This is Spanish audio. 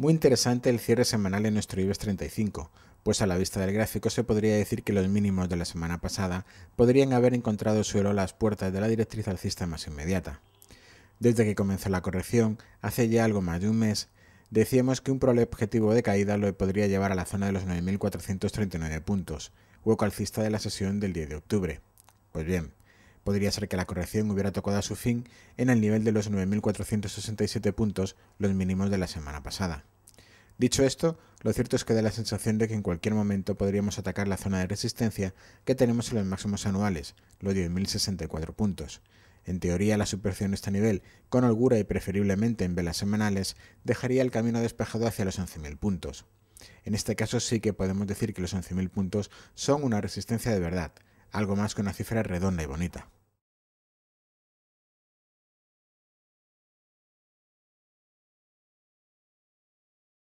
Muy interesante el cierre semanal en nuestro IBEX 35, pues a la vista del gráfico se podría decir que los mínimos de la semana pasada podrían haber encontrado suelo las puertas de la directriz alcista más inmediata. Desde que comenzó la corrección, hace ya algo más de un mes, decíamos que un probable objetivo de caída lo podría llevar a la zona de los 9.439 puntos, hueco alcista de la sesión del 10 de octubre. Pues bien, podría ser que la corrección hubiera tocado a su fin en el nivel de los 9.467 puntos, los mínimos de la semana pasada. Dicho esto, lo cierto es que da la sensación de que en cualquier momento podríamos atacar la zona de resistencia que tenemos en los máximos anuales, los 10.064 puntos. En teoría, la superación de este nivel, con holgura y preferiblemente en velas semanales, dejaría el camino despejado hacia los 11.000 puntos. En este caso sí que podemos decir que los 11.000 puntos son una resistencia de verdad, algo más que una cifra redonda y bonita.